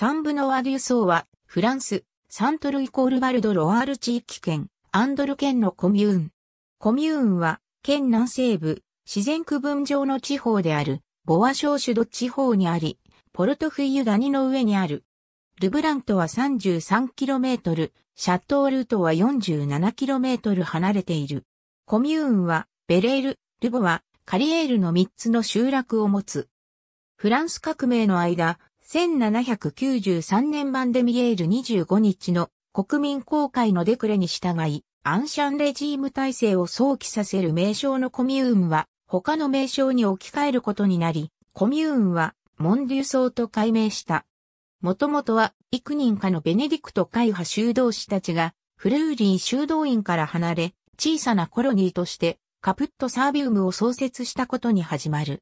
サンブノワ・デュ・ソーは、フランス、サントルイコールバルド・ロワール地域圏、アンドル県のコミューン。コミューンは、県南西部、自然区分上の地方である、ボワ・ショーシュド地方にあり、ポルトフーユニの上にある。ルブラントは 33km、シャトールートは 47km 離れている。コミューンは、ベレール、ルボは、カリエールの3つの集落を持つ。フランス革命の間、1793年版でミエール25日の国民公開のデクレに従い、アンシャンレジーム体制を想起させる名称のコミューンは他の名称に置き換えることになり、コミューンはモンデュソーと改名した。もともとは幾人かのベネディクト会派修道士たちがフルーリー修道院から離れ、小さなコロニーとしてカプットサービウムを創設したことに始まる。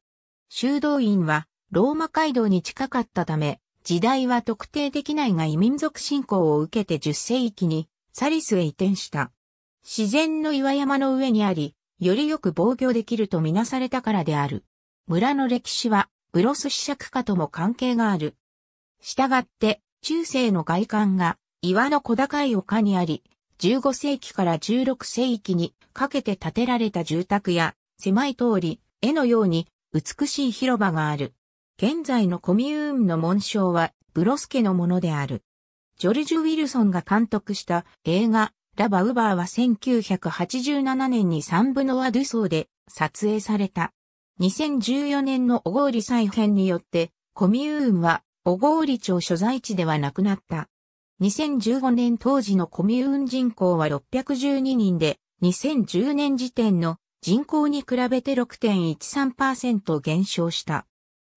修道院はローマ街道に近かったため、時代は特定できないが異民族信仰を受けて10世紀にサリスへ移転した。自然の岩山の上にあり、よりよく防御できるとみなされたからである。村の歴史は、ブロス子爵家とも関係がある。したがって、中世の外観が岩の小高い丘にあり、15世紀から16世紀にかけて建てられた住宅や狭い通り、絵のように美しい広場がある。現在のコミューンの紋章はブロス家のものである。ジョルジュ・ウィルソンが監督した映画ラ・バウバーは1987年にン部のアドゥソーで撮影された。2014年の小郡再編によってコミューンは小郡町所在地ではなくなった。2015年当時のコミューン人口は612人で、2010年時点の人口に比べて6.13%減少した。